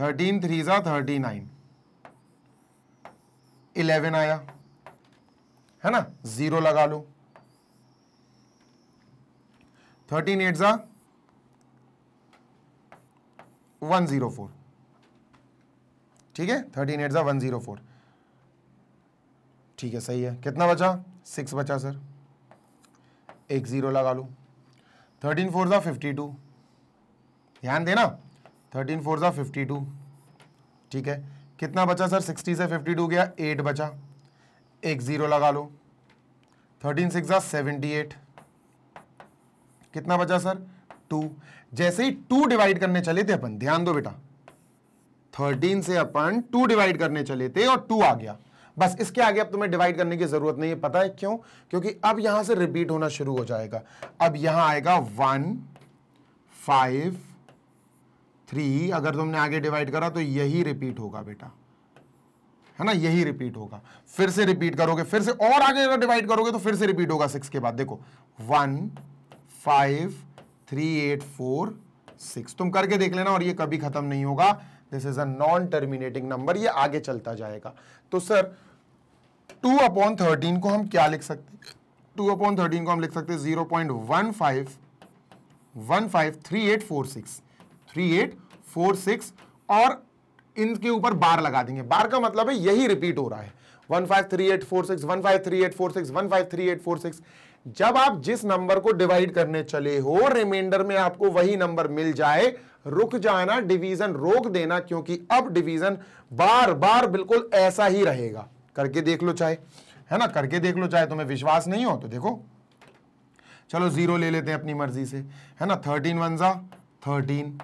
थर्टीन थ्री ज़ा थर्टी नाइन इलेवन आया है ना जीरो लगा लो थर्टीन एट जा वन जीरो फोर ठीक है थर्टीन एट जा वन जीरो फोर ठीक है सही है कितना बचा सिक्स बचा सर एक जीरो लगा लो थर्टीन फोर जा फिफ्टी टू ध्यान देना थर्टीन फोर जा फिफ्टी टू ठीक है कितना बचा सर सिक्सटी से फिफ्टी टू गया एट बचा एक ज़ीरो लगा लो थर्टीन सिक्स सेवेंटी एट कितना बचा सर टू जैसे ही टू डिवाइड करने चले थे अपन ध्यान दो बेटा थर्टीन से अपन टू डिवाइड करने चले थे और टू आ गया बस इसके आगे अब तुम्हें डिवाइड करने की जरूरत नहीं है पता है क्यों क्योंकि अब यहां से रिपीट होना शुरू हो जाएगा अब यहां आएगा वन फाइव थ्री अगर तुमने आगे डिवाइड करा तो यही रिपीट होगा बेटा है ना यही रिपीट होगा फिर से रिपीट करोगे फिर से और आगे अगर डिवाइड करोगे तो फिर से रिपीट होगा सिक्स के बाद देखो one five three eight four six तुम करके देख लेना और ये कभी खत्म नहीं होगा this is a non terminating number ये आगे चलता जाएगा तो सर टू अपॉन थर्टीन को हम क्या लिख सकते टू अपॉन थर्टीन को हम लिख सकते zero point one five one five three eight four six three eight four six और इनके ऊपर बार लगा देंगे बार का मतलब है यही रिपीट हो रहा है one five three eight four six one five three eight four six one five three eight four six जब आप जिस नंबर को डिवाइड करने चले हो रिमाइंडर में आपको वही नंबर मिल जाए रुक जाना डिवीजन रोक देना क्योंकि अब डिवीजन बार बार बिल्कुल ऐसा ही रहेगा करके देख लो चाहे है ना करके देख लो चाहे तुम्हें विश्वास नहीं हो तो देखो चलो जीरो ले लेते हैं अपनी मर्जी से है ना थर्टीन वन जा थर्टीन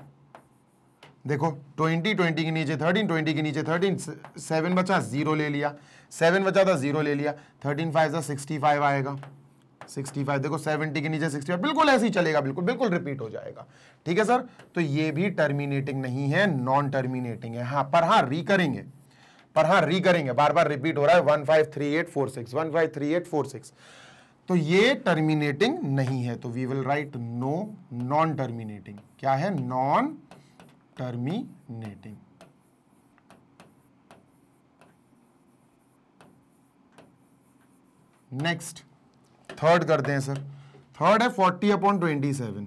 देखो ट्वेंटी ट्वेंटी के नीचे थर्टीन ट्वेंटी के नीचे थर्टीन सेवन बचा जीरो ले लिया सेवन बचा था जीरो ले लिया थर्टीन फाइव था सिक्सटी फाइव आएगा सिक्सटी फाइव देखो सेवेंटी के नीचे सिक्सटी फाइव बिल्कुल ऐसे ही चलेगा बिल्कुल बिल्कुल रिपीट हो जाएगा ठीक है सर तो ये भी टर्मिनेटिंग नहीं है नॉन टर्मिनेटिंग है हाँ पर हाँ री करेंगे पर हाँ री करेंगे बार बार रिपीट हो रहा है one five three eight four six one five three eight four six तो ये टर्मिनेटिंग नहीं है तो we will write no non terminating क्या है नॉन terminating नेक्स्ट थर्ड करते हैं सर थर्ड है forty upon twenty seven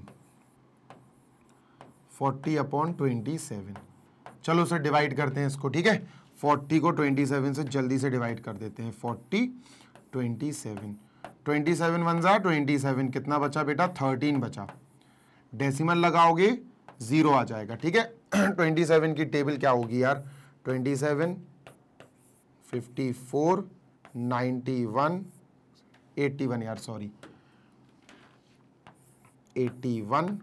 forty upon twenty seven चलो सर डिवाइड करते हैं इसको ठीक है फोर्टी को ट्वेंटी सेवन से जल्दी से डिवाइड कर देते हैं forty twenty seven twenty seven one ज़ा ट्वेंटी सेवन कितना बचा बेटा थर्टीन बचा डेसिमल लगाओगे जीरो आ जाएगा ठीक है ट्वेंटी (clears throat) सेवन की टेबल क्या होगी यार twenty seven fifty four ninety one eighty one यार sorry eighty one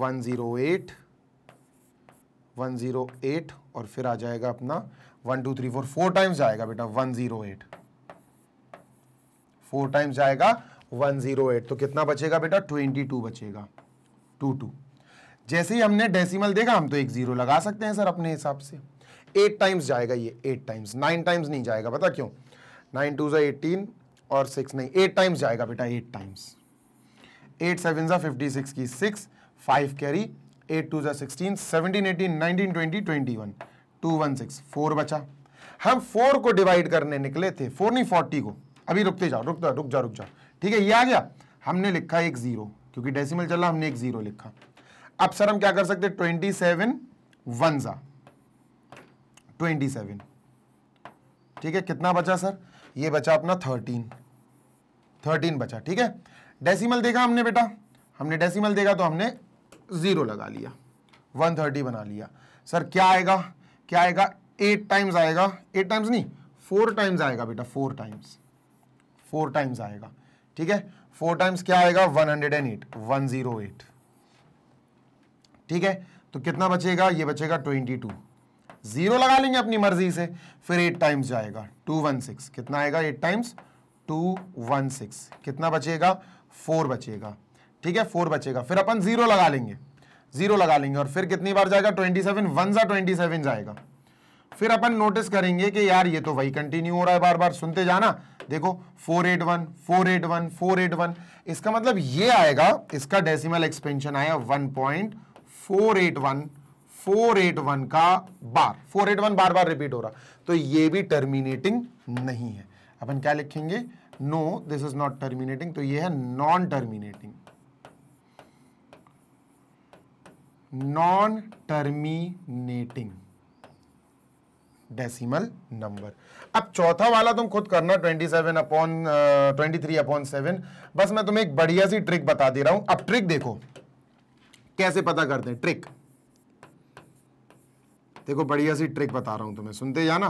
one zero eight one zero eight और फिर आ जाएगा अपना one two three four four times आएगा बेटा one zero eight four times आएगा वन ज़ीरो एट तो कितना बचेगा बेटा ट्वेंटी टू बचेगा टू टू जैसे ही हमने डेसिमल देखा हम तो एक जीरो लगा सकते हैं सर अपने हिसाब से एट टाइम्स जाएगा ये एट टाइम्स नाइन टाइम्स नहीं जाएगा पता क्यों नाइन टू ज़ा एटीन और सिक्स नहीं एट टाइम्स जाएगा बेटा एट टाइम्स एट सेवन ज़ा फिफ्टी सिक्स की six five carry eight two ज़ा sixteen seventeen eighteen nineteen twenty twenty one two one six four बचा हम फोर को डिवाइड करने निकले थे फोर नहीं फोर्टी को अभी रुकते जाओ रुक जाओ रुक जाओ रुक जाओ ठीक है ये आ गया हमने लिखा एक ज़ीरो क्योंकि डेसिमल चला हमने एक ज़ीरो लिखा अब सर हम क्या कर सकते ट्वेंटी सेवन वन जा ट्वेंटी सेवन ठीक है कितना बचा सर ये बचा अपना थर्टीन थर्टीन बचा ठीक है डेसिमल देखा हमने बेटा हमने डेसिमल देखा तो हमने जीरो लगा लिया वन थर्टी बना लिया सर क्या आएगा क्या आएगा एट टाइम्स आएगा एट टाइम्स नहीं फोर टाइम्स आएगा बेटा फोर टाइम्स फोर टाइम्स आएगा ठीक है फोर टाइम्स क्या आएगा one hundred and eight one zero eight ठीक है तो कितना बचेगा ये बचेगा ट्वेंटी टू जीरो लगा लेंगे अपनी मर्जी से फिर एट टाइम्स जाएगा टू वन सिक्स कितना आएगा eight times two one six कितना बचेगा फोर बचेगा ठीक है फोर बचेगा फिर अपन जीरो लगा लेंगे जीरो लगा लेंगे और फिर कितनी बार जाएगा ट्वेंटी सेवन वन सा ट्वेंटी सेवन जाएगा फिर अपन नोटिस करेंगे कि यार ये तो वही कंटिन्यू हो रहा है बार बार सुनते जाना देखो four eight one four eight one four eight one इसका मतलब ये आएगा इसका डेसिमल एक्सपेंशन आया वन पॉइंट 481 481 का बार 481 बार बार रिपीट हो रहा तो ये भी टर्मिनेटिंग नहीं है अपन क्या लिखेंगे no this is not terminating तो ये है non terminating non terminating decimal number अब चौथा वाला तुम खुद करना 27 अपॉन uh, 23 अपॉन 7 बस मैं तुम्हें एक बढ़िया सी ट्रिक बता दे रहा हूं अब ट्रिक देखो कैसे पता करते हैं ट्रिक देखो बढ़िया सी ट्रिक बता रहा हूं तुम्हें सुनते जाना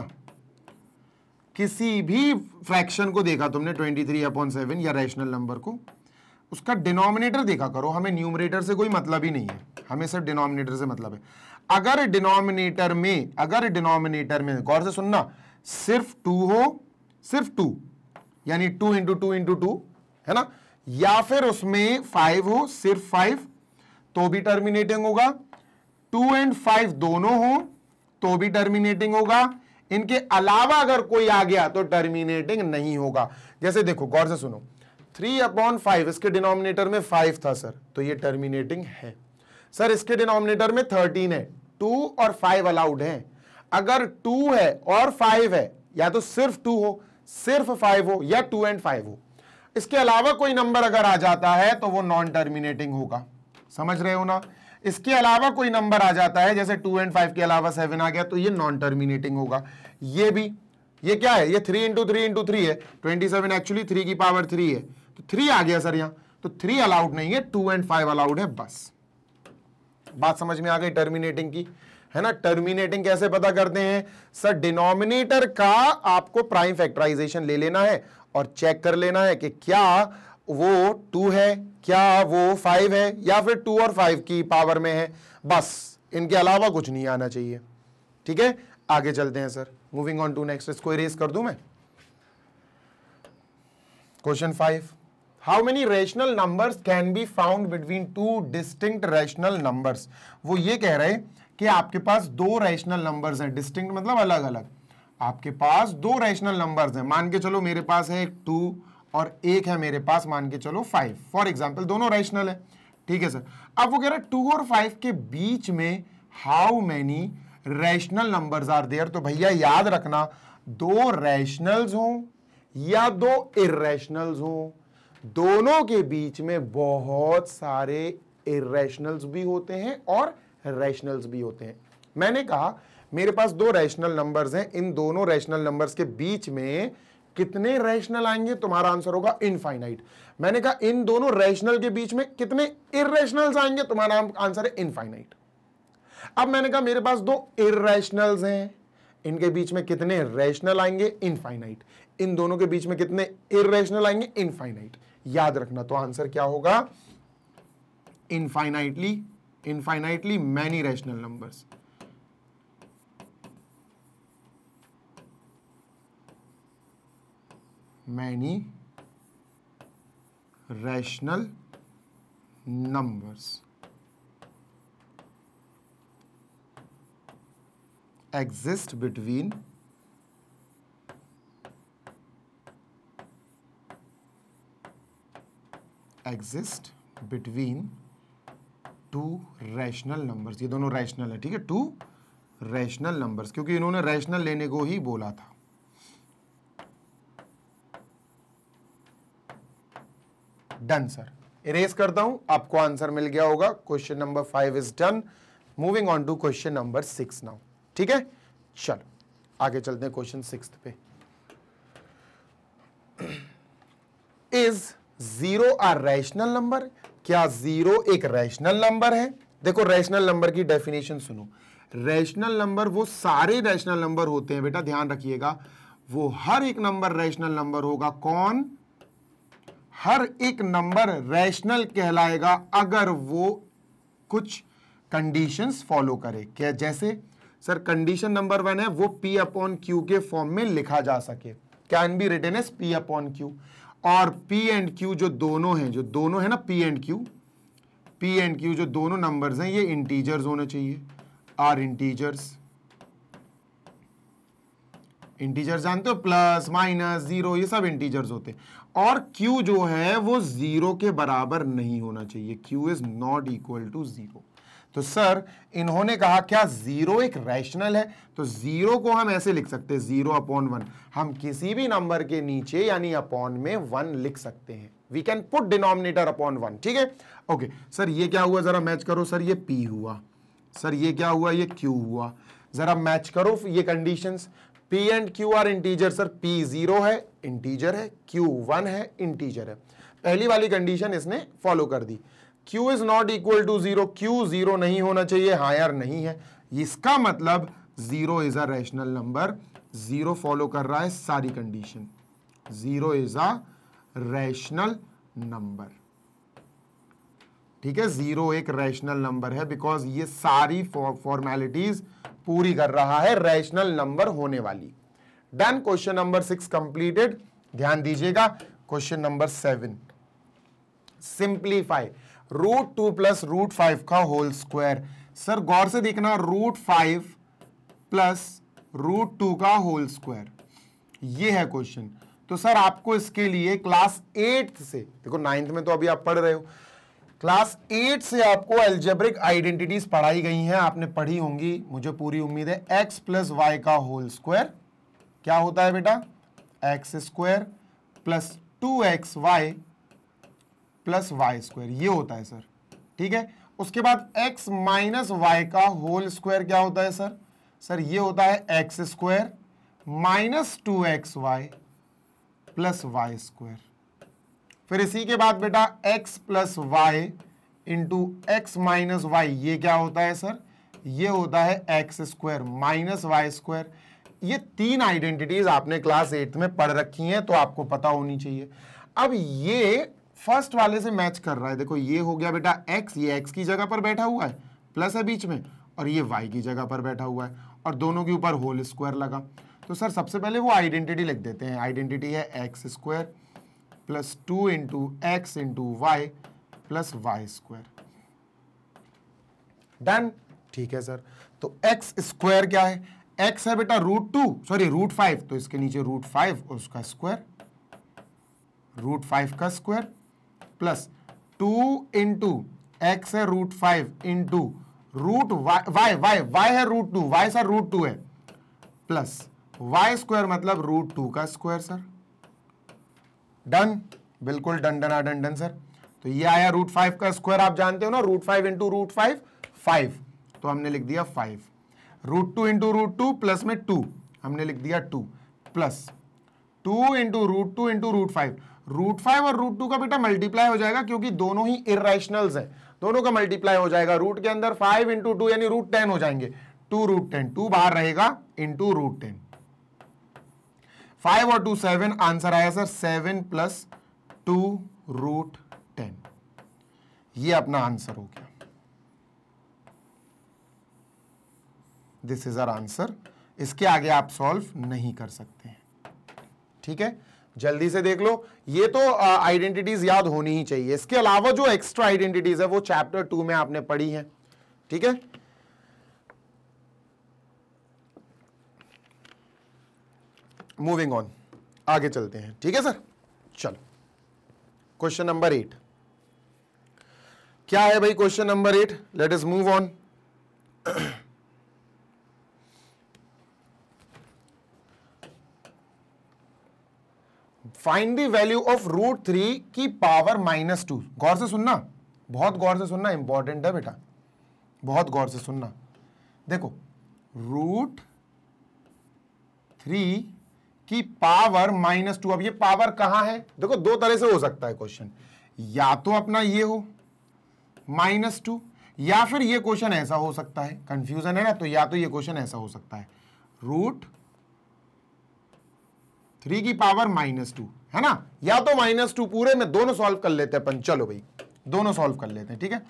किसी भी फ्रैक्शन को देखा तुमने 23 थ्री अपॉन सेवन या रैशनल नंबर को उसका डिनोमिनेटर देखा करो हमें न्यूमरेटर से कोई मतलब ही नहीं है हमें सिर्फ डिनोमिनेटर से मतलब है अगर डिनोमिनेटर में अगर डिनोमिनेटर में गौर से सुनना सिर्फ टू हो सिर्फ टू यानी two into two into two है ना या फिर उसमें फाइव हो सिर्फ फाइव तो भी टर्मिनेटिंग होगा टू एंड फाइव दोनों हो तो भी टर्मिनेटिंग होगा इनके अलावा अगर कोई आ गया तो टर्मिनेटिंग नहीं होगा जैसे देखो गौर से सुनो थ्री अपॉन फाइव इसके डिनोमिनेटर में फाइव था सर तो ये टर्मिनेटिंग है सर इसके डिनोमिनेटर में थर्टीन है टू और फाइव अलाउड है अगर टू है और फाइव है या तो सिर्फ टू हो सिर्फ फाइव हो या टू एंड फाइव हो इसके अलावा कोई नंबर अगर आ जाता है तो वो नॉन टर्मिनेटिंग होगा समझ रहे हो ना इसके अलावा कोई नंबर आ जाता है जैसे टू एंड फाइव के अलावा सेवन आ गया तो ये नॉन टर्मिनेटिंग होगा ये भी ये क्या है ये three into three into three है ट्वेंटी सेवन एक्चुअली थ्री की पावर थ्री है तो थ्री आ गया सर यहां तो थ्री अलाउड नहीं है टू एंड फाइव अलाउड है बस बात समझ में आ गई टर्मिनेटिंग की है ना टर्मिनेटिंग कैसे पता करते हैं सर डिनोमिनेटर का आपको प्राइम फैक्टराइजेशन ले लेना है और चेक कर लेना है कि क्या वो टू है क्या वो फाइव है या फिर टू और फाइव की पावर में है बस इनके अलावा कुछ नहीं आना चाहिए ठीक है आगे चलते हैं sir moving on to next इसको इरेज कर दूं मैं question five how many rational numbers can be found between two distinct rational numbers वो ये कह रहे हैं कि आपके पास दो रेशनल नंबर्स हैं डिस्टिंक्ट मतलब अलग अलग आपके पास दो रेशनल नंबर्स हैं मान के चलो मेरे पास है टू और एक है मेरे पास मान के चलो फाइव फॉर एग्जाम्पल दोनों रैशनल है ठीक है सर अब वो कह रहा है टू और फाइव के बीच में how many rational numbers are there तो भैया याद रखना दो रैशनल्स हो या दो इरेशनल्स हो दोनों के बीच में बहुत सारे इरेशनल्स भी होते हैं और रैशनल्स भी होते हैं मैंने कहा मेरे पास दो रैशनल नंबर्स हैं इन दोनों रैशनल नंबर्स के बीच में कितने रैशनल आएंगे तुम्हारा आंसर होगा इनफाइनाइट मैंने कहा इन दोनों रैशनल के बीच में कितने इेशनल आएंगे तुम्हारा आंसर है इनफाइनाइट अब मैंने कहा मेरे पास दो इेशनल हैं इनके बीच में कितने रैशनल आएंगे इनफाइनाइट इन दोनों के बीच में कितने इेशनल आएंगे इनफाइनाइट याद रखना तो आंसर क्या होगा infinitely infinitely many rational numbers many rational numbers exist between exist between two rational numbers ये दोनों रैशनल है ठीक है टू रैशनल नंबर्स क्योंकि इन्होंने रैशनल लेने को ही बोला था डन सर इरेज करता हूं आपको आंसर मिल गया होगा question number five is done moving on to question number six now ठीक है चलो आगे चलते हैं क्वेश्चन सिक्स पे is zero are rational number क्या जीरो एक रैशनल नंबर है देखो रैशनल नंबर की डेफिनेशन सुनो रैशनल नंबर वो सारे रैशनल नंबर होते हैं बेटा ध्यान रखिएगा वो हर एक नंबर रैशनल नंबर होगा कौन हर एक नंबर रैशनल कहलाएगा अगर वो कुछ कंडीशंस फॉलो करे क्या जैसे सर कंडीशन नंबर वन है वो पी अपॉन क्यू के फॉर्म में लिखा जा सके can be written as P upon Q और पी एंड क्यू जो दोनों हैं जो दोनों है ना P and Q P and Q जो दोनों नंबर्स हैं ये इंटीजर्स होने चाहिए आर इंटीजर्स इंटीजर जानते हो प्लस माइनस जीरो ये सब इंटीजर्स होते हैं और क्यू जो है वो जीरो के बराबर नहीं होना चाहिए Q is not equal to zero तो सर इन्होंने कहा क्या जीरो एक रैशनल है तो जीरो को हम ऐसे लिख सकते हैं जीरो अपॉन वन हम किसी भी नंबर के नीचे यानी अपॉन में वन लिख सकते हैं we can put denominator upon one ठीक है ओके सर ये क्या हुआ जरा मैच करो सर ये पी हुआ सर ये क्या हुआ ये क्यू हुआ जरा मैच करो ये conditions P and Q are integer sir P zero है इंटीजर है क्यू वन है इंटीजर है पहली वाली कंडीशन इसने फॉलो कर दी Q is not equal to zero Q zero नहीं होना चाहिए हायर नहीं है इसका मतलब zero is a rational number zero follow कर रहा है सारी condition zero is a rational number ठीक है जीरो एक रैशनल नंबर है बिकॉज ये सारी फॉर्मेलिटीज for, पूरी कर रहा है रैशनल नंबर होने वाली done question number six completed ध्यान दीजिएगा question number seven simplify root two plus root five का होल स्क्वायर सर गौर से देखना root five plus root two का होल स्क्वायर ये है क्वेश्चन तो सर आपको इसके लिए क्लास एट से देखो नाइन्थ में तो अभी आप पढ़ रहे हो क्लास एट से आपको एल्जेब्रिक आइडेंटिटीज पढ़ाई गई हैं आपने पढ़ी होंगी मुझे पूरी उम्मीद है एक्स प्लस वाई का होल स्क्वायर क्या होता है बेटा X square plus two X Y plus Y square ये होता है सर ठीक है उसके बाद एक्स माइनस वाई का होल स्क्वायर क्या होता है सर सर ये होता है X square minus two X Y plus Y square फिर इसी के बाद बेटा x plus Y into X minus Y ये क्या होता है सर ये होता है X square minus Y square ये तीन आइडेंटिटीज आपने क्लास एट में पढ़ रखी हैं तो आपको पता होनी चाहिए अब ये फर्स्ट वाले से मैच कर रहा है देखो ये हो गया बेटा x ये x की जगह पर बैठा हुआ है प्लस है बीच में और ये y की जगह पर बैठा हुआ है और दोनों के ऊपर होल स्क्वायर लगा तो सर सबसे पहले वो आइडेंटिटी लिख देते हैं आइडेंटिटी है X square plus two into X into Y plus Y square done ठीक है सर तो एक्स स्क्वायर क्या है एक्स है बेटा root two sorry root five तो इसके नीचे रूट फाइव और उसका स्क्वायर रूट फाइव का square plus two into X है root five into root Y Y Y है root two Y sir root two है प्लस वाई स्क्वायर मतलब रूट टू का स्क्वायर सर डन बिल्कुल done done done done sir तो ये आया root five का स्क्वायर आप जानते हो ना root five into root five five तो हमने लिख दिया five root two into root two plus में टू हमने लिख दिया two plus two into root two into root five root five और रूट टू का बेटा मल्टीप्लाई हो जाएगा क्योंकि दोनों ही इेशनल है दोनों का मल्टीप्लाई हो जाएगा रूट के अंदर फाइव इंटू टू यानी रूट टेन हो जाएंगे टू रूट टेन टू बाहर रहेगा इंटू रूट टेन फाइव और टू सेवन आंसर आया sir seven plus two root ten ये अपना आंसर हो गया दिस इज आर आंसर इसके आगे आप सॉल्व नहीं कर सकते हैं ठीक है जल्दी से देख लो ये तो आइडेंटिटीज याद होनी ही चाहिए इसके अलावा जो एक्स्ट्रा आइडेंटिटीज है वो चैप्टर टू में आपने पढ़ी है ठीक है मूविंग ऑन आगे चलते हैं ठीक है सर चलो क्वेश्चन नंबर एट क्या है भाई question number eight let's move on find the value of root three की पावर माइनस टू गौर से सुनना बहुत गौर से सुनना इंपॉर्टेंट है बेटा बहुत गौर से सुनना देखो रूट थ्री कि पावर माइनस टू अब ये पावर कहां है देखो दो तरह से हो सकता है क्वेश्चन या तो अपना ये हो माइनस टू या फिर ये क्वेश्चन ऐसा हो सकता है कंफ्यूजन है ना तो या तो ये क्वेश्चन ऐसा हो सकता है रूट थ्री की पावर माइनस टू है ना या तो माइनस टू पूरे में दोनों सॉल्व कर लेते हैं अपन चलो भाई दोनों सॉल्व कर लेते हैं ठीक है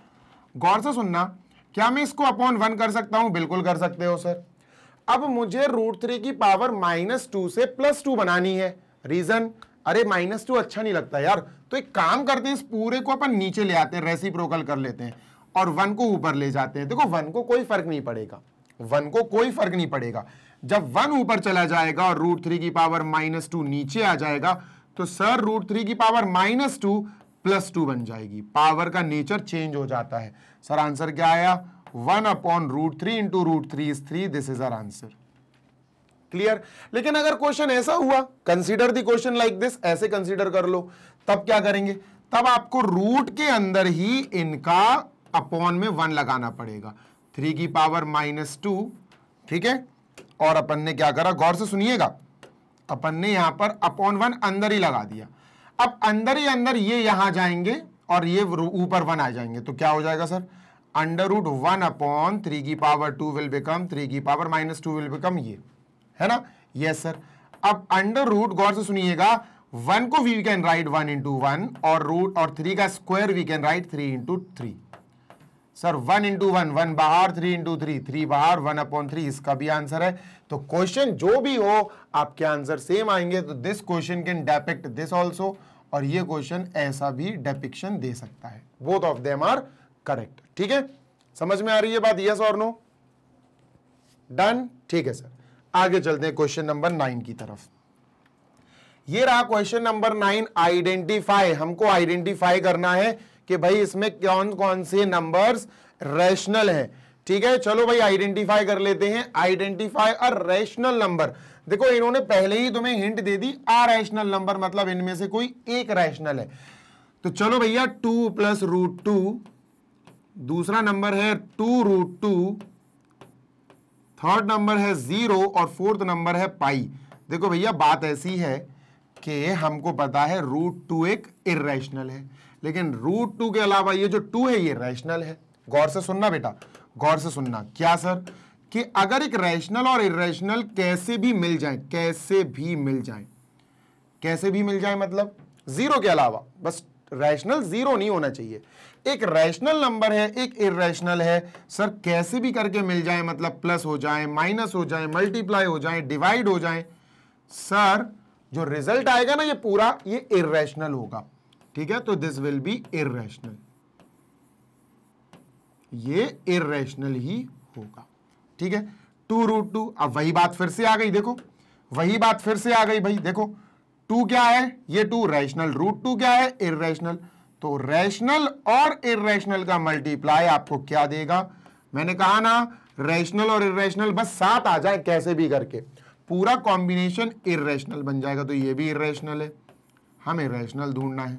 गौर से सुनना क्या मैं इसको अपॉन वन कर सकता हूं बिल्कुल कर सकते हो सर अब मुझे रूट थ्री की पावर माइनस टू से प्लस टू बनानी है रीजन अरे माइनस टू अच्छा नहीं लगता यार तो एक काम करते हैं इस पूरे को अपन नीचे ले आते हैं रेसिप्रोकल कर लेते हैं और वन को ऊपर ले जाते हैं देखो वन को कोई फर्क नहीं पड़ेगा वन को कोई फर्क नहीं पड़ेगा जब वन ऊपर चला जाएगा और रूट थ्री की पावर माइनस टू नीचे आ जाएगा तो सर रूट थ्री की power minus two plus two बन जाएगी पावर का नेचर चेंज हो जाता है सर आंसर क्या आया one upon root three into root three is three this is our answer clear लेकिन अगर क्वेश्चन ऐसा हुआ consider the question like this ऐसे कंसीडर कर लो तब क्या करेंगे तब आपको रूट के अंदर ही इनका अपॉन में वन लगाना पड़ेगा थ्री की पावर माइनस टू ठीक है और अपन ने क्या करा गौर से सुनिएगा अपन ने यहां पर अपॉन वन अंदर ही लगा दिया अब अंदर ही अंदर ये यहां जाएंगे और ये ऊपर वन आ जाएंगे तो क्या हो जाएगा sir under root one upon three की power two will become three की power minus two will become ये है ना यस yes, सर अब अंडर रूट गौर से सुनिएगा वन को we can write one into one और रूट और थ्री का square we can write three into three sir one into one one बाहर थ्री इंटू थ्री थ्री बाहर वन अपॉन थ्री इसका भी आंसर है तो क्वेश्चन जो भी हो आपके आंसर सेम आएंगे तो this question can depict this also और ये क्वेश्चन ऐसा भी डेपिक्शन दे सकता है both of them are correct ठीक है समझ में आ रही है बात यस और नो डन ठीक है सर आगे चलते हैं क्वेश्चन नंबर नाइन की तरफ ये रहा क्वेश्चन नंबर नाइन आइडेंटिफाई हमको आइडेंटिफाई करना है कि भाई इसमें कौन कौन से नंबर्स रैशनल हैं ठीक है चलो भाई आइडेंटिफाई कर लेते हैं आइडेंटिफाई अ रैशनल नंबर देखो इन्होंने पहले ही तुम्हें हिंट दे दी आ रैशनल नंबर मतलब इनमें से कोई एक रैशनल है तो चलो भैया टू प्लस रूट टू दूसरा नंबर है two root two third number है ज़ीरो और फोर्थ नंबर है पाई देखो भैया बात ऐसी है कि हमको पता है रूट टू एक इरेशनल है लेकिन रूट टू के अलावा ये जो टू है ये रैशनल है गौर से सुनना बेटा गौर से सुनना क्या सर कि अगर एक रैशनल और इरेशनल कैसे भी मिल जाए कैसे भी मिल जाए कैसे भी मिल जाए मतलब जीरो के अलावा बस रैशनल जीरो नहीं होना चाहिए एक रैशनल नंबर है एक इेशनल है सर कैसे भी करके मिल जाए मतलब प्लस हो जाए माइनस हो जाए मल्टीप्लाई हो जाए डिवाइड हो जाए सर जो रिजल्ट आएगा ना ये पूरा ये इेशनल होगा ठीक है तो दिस विल बी इेशनल ये इेशनल ही होगा ठीक है टू रूट टू अब वही बात फिर से आ गई देखो वही बात फिर से आ गई भाई देखो टू क्या है ये टू रैशनल रूट टू क्या है इेशनल तो रैशनल और इेशनल का मल्टीप्लाई आपको क्या देगा मैंने कहा ना रैशनल और इेशनल बस साथ आ जाए कैसे भी करके पूरा कॉम्बिनेशन इेशनल बन जाएगा तो ये भी इेशनल है हम इेशनल ढूंढना है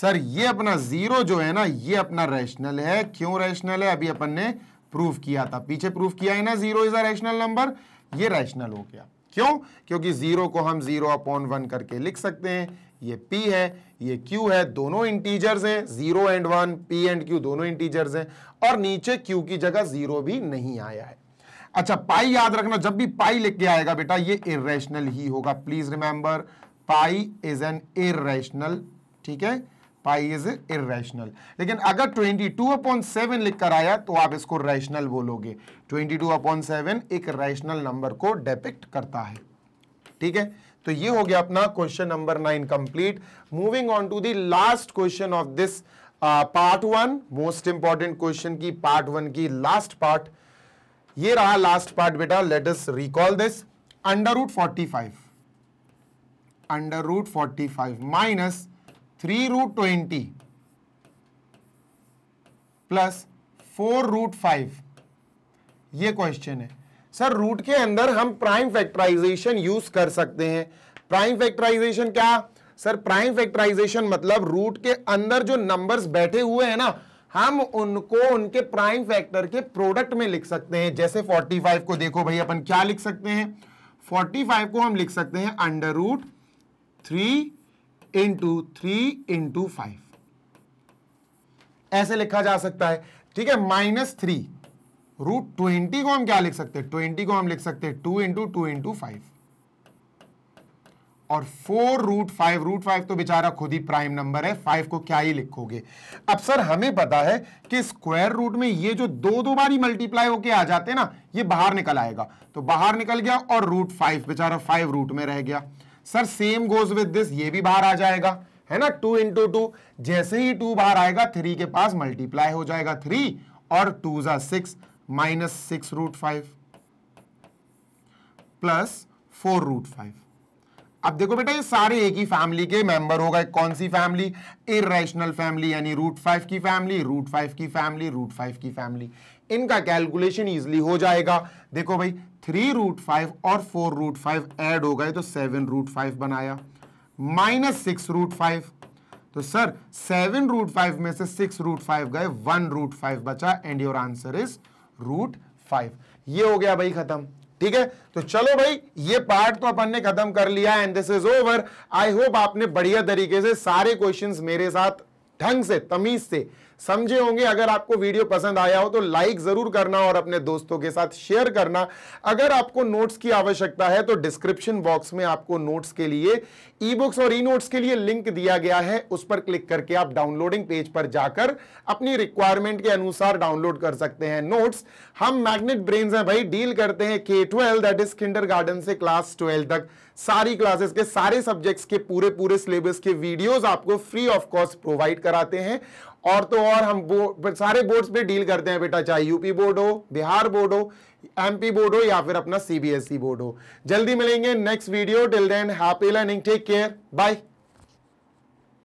सर ये अपना जीरो जो है ना ये अपना रैशनल है क्यों रैशनल है अभी अपन ने प्रूफ किया था पीछे प्रूफ किया है ना zero is a rational number ये रैशनल हो गया क्यों क्योंकि जीरो को हम जीरो अपॉन वन करके लिख सकते हैं ये p है ये q है दोनों इंटीजर्स हैं zero and one p and q दोनों इंटीजर्स हैं और नीचे q की जगह जीरो भी नहीं आया है अच्छा पाई याद रखना जब भी पाई लिख के आएगा बेटा ये इरेशनल ही होगा please remember pi is an irrational ठीक है पाई इज इेशनल लेकिन अगर 22 टू अपॉन सेवन लिख कर आया तो आप इसको रैशनल बोलोगे 22 टू अपॉन सेवन एक रैशनल नंबर को डेपिक्ट करता है ठीक है तो ये हो गया अपना question number nine complete moving on to the last question of this part one most important question की पार्ट वन की लास्ट पार्ट ये रहा लास्ट पार्ट बेटा let us recall this under root forty five under root forty five minus three root twenty plus four root five ये question है sir root के अंदर हम प्राइम फैक्टराइजेशन यूज कर सकते हैं प्राइम फैक्टराइजेशन क्या सर प्राइम फैक्टराइजेशन मतलब रूट के अंदर जो नंबर्स बैठे हुए हैं ना हम उनको उनके प्राइम फैक्टर के प्रोडक्ट में लिख सकते हैं जैसे 45 को देखो भाई अपन क्या लिख सकते हैं 45 को हम लिख सकते हैं under root three into three into five ऐसे लिखा जा सकता है ठीक है माइनस थ्री रूट ट्वेंटी को हम क्या लिख सकते हैं ट्वेंटी को हम लिख सकते हैं two into two into five और four root five root five तो बेचारा खुद ही प्राइम नंबर है फाइव को क्या ही लिखोगे अब सर हमें पता है कि स्क्वायर रूट में ये जो दो दो बारी मल्टीप्लाई होके आ जाते हैं ना ये बाहर निकल आएगा तो बाहर निकल गया और रूट फाइव बेचारा फाइव रूट में रह गया sir same goes with this ये भी बाहर आ जाएगा है ना टू इंटू टू जैसे ही टू बाहर आएगा थ्री के पास मल्टीप्लाई हो जाएगा थ्री और टू जा six minus six root five plus four root five अब देखो बेटा ये सारे एक ही फैमिली के मेंबर हो गए कौन सी फैमिली इेशनल फैमिली यानी रूट फाइव की फैमिली रूट फाइव की फैमिली रूट फाइव की फैमिली इनका कैलकुलेशन इजिली हो जाएगा देखो भाई थ्री रूट फाइव और फोर रूट फाइव एड हो गए तो सेवन रूट फाइव बनाया माइनस सिक्स रूट फाइव तो सर सेवन रूट फाइव में से सिक्स रूट फाइव गए वन रूट फाइव बचा and your answer is root five ये हो गया भाई खत्म ठीक है तो चलो भाई ये पार्ट तो अपन ने खत्म कर लिया and this is over I hope आपने बढ़िया तरीके से सारे क्वेश्चंस मेरे साथ ढंग से तमीज से समझे होंगे अगर आपको वीडियो पसंद आया हो तो लाइक जरूर करना और अपने दोस्तों के साथ शेयर करना अगर आपको नोट्स की आवश्यकता है तो डिस्क्रिप्शन बॉक्स में आपको नोट्स के लिए ई बुक्स और ई नोट्स के लिए लिंक दिया गया है उस पर क्लिक करके आप डाउनलोडिंग पेज पर जाकर अपनी रिक्वायरमेंट के अनुसार डाउनलोड कर सकते हैं नोट्स हम मैग्नेट ब्रेन है भाई डील करते हैं K twelve that is kinder से क्लास ट्वेल्व तक सारी क्लासेस के सारे सब्जेक्ट्स के पूरे पूरे सिलेबस के वीडियोस आपको फ्री ऑफ कॉस्ट प्रोवाइड कराते हैं और तो और हम बोर्ड सारे बोर्ड्स पे डील करते हैं बेटा चाहे यूपी बोर्ड हो बिहार बोर्ड हो एमपी बोर्ड हो या फिर अपना सीबीएसई बोर्ड e हो जल्दी मिलेंगे next video till then happy learning take care bye